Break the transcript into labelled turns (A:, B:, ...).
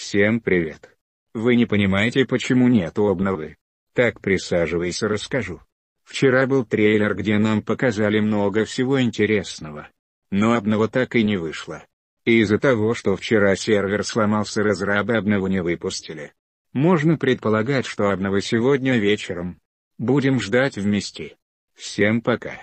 A: Всем привет! Вы не понимаете почему нету обновы? Так присаживайся расскажу. Вчера был трейлер где нам показали много всего интересного. Но обнова так и не вышла. Из-за того что вчера сервер сломался разрабы обнову не выпустили. Можно предполагать что обнова сегодня вечером. Будем ждать вместе. Всем пока.